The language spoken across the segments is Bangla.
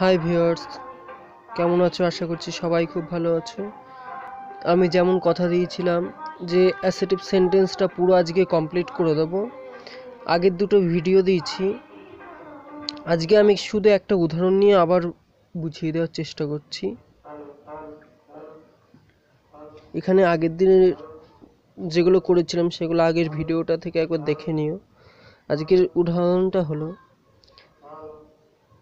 হাই ভিউয়ার্স কেমন আছো আশা করছি সবাই খুব ভালো আছো আমি যেমন কথা দিয়েছিলাম যে অ্যাসেটিভ সেন্টেন্সটা পুরো আজকে কমপ্লিট করে দেবো আগের দুটো ভিডিও দিয়েছি আজকে আমি শুধু একটা উদাহরণ নিয়ে আবার বুঝিয়ে দেওয়ার চেষ্টা করছি এখানে আগের দিনের যেগুলো করেছিলাম সেগুলো আগের ভিডিওটা থেকে একবার দেখে নিও আজকের উদাহরণটা হলো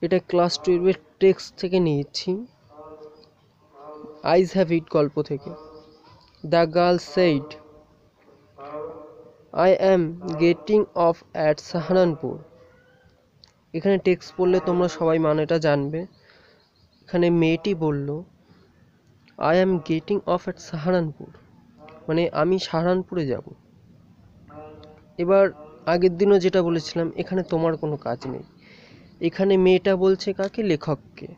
এটা ক্লাস টুয়েলভের টেক্সট থেকে নিয়েছি আইজ হ্যাভ ইট গল্প থেকে the girl said I am getting off at Saharanpur এখানে টেক্সট পড়লে তোমরা সবাই মানেটা জানবে এখানে মেয়েটি বলল I am getting off at Saharanpur মানে আমি সাহারানপুরে যাব এবার আগের দিনও যেটা বলেছিলাম এখানে তোমার কোনো কাজ নেই এখানে মেয়েটা বলছে কাকে লেখককে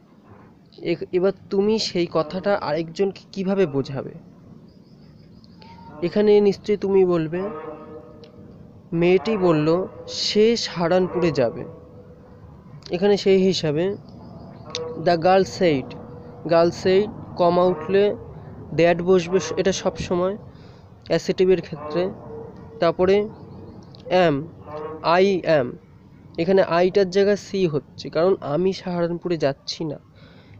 এবার তুমি সেই কথাটা আরেকজনকে কিভাবে বোঝাবে এখানে নিশ্চয়ই তুমি বলবে মেয়েটি বলল সে সারানপুরে যাবে এখানে সেই হিসাবে দ্য গার্ল সেইট গার্ল সেইট কমা উঠলে ড্যাড বসবে এটা সব সময় অ্যাসিটিভের ক্ষেত্রে তারপরে অ্যাম আই অ্যাম এখানে আইটার জায়গায় সি হচ্ছে কারণ আমি সাহারানপুরে যাচ্ছি না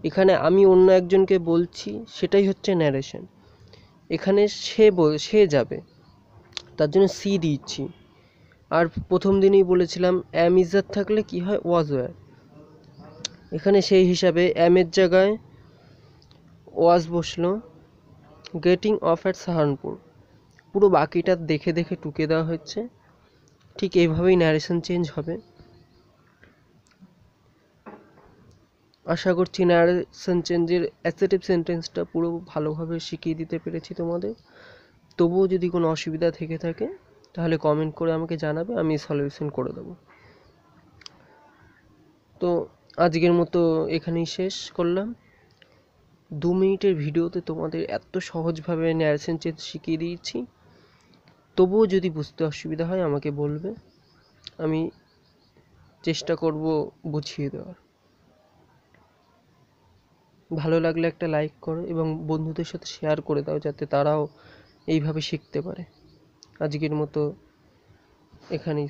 এখানে আমি অন্য একজনকে বলছি সেটাই হচ্ছে ন্যারেশন এখানে সে সে যাবে তার জন্য সি দিচ্ছি আর প্রথম দিনেই বলেছিলাম অ্যাম ইজার থাকলে কি হয় ওয়াজ ওয়ার এখানে সেই হিসাবে অ্যামের জায়গায় ওয়াজ বসলো গেটিং অফ অ্যাট সাহারানপুর পুরো বাকিটা দেখে দেখে টুকে দেওয়া হচ্ছে ঠিক এইভাবেই ন্যারেশন চেঞ্জ হবে আশা করছি নারেশন চেঞ্জের অ্যাসেটিভ সেন্টেন্সটা পুরো ভালোভাবে শিখিয়ে দিতে পেরেছি তোমাদের তবুও যদি কোনো অসুবিধা থেকে থাকে তাহলে কমেন্ট করে আমাকে জানাবে আমি সলিউশন করে দেবো তো আজকের মতো এখানেই শেষ করলাম দু মিনিটের ভিডিওতে তোমাদের এত সহজভাবে ন্যারেশন চেঞ্জ শিখিয়ে দিয়েছি তবুও যদি বুঝতে অসুবিধা হয় আমাকে বলবে আমি চেষ্টা করব বুঝিয়ে দেওয়ার ভালো লাগলে একটা লাইক করো এবং বন্ধুদের সাথে শেয়ার করে দাও যাতে তারাও এইভাবে শিখতে পারে আজকের মতো এখানেই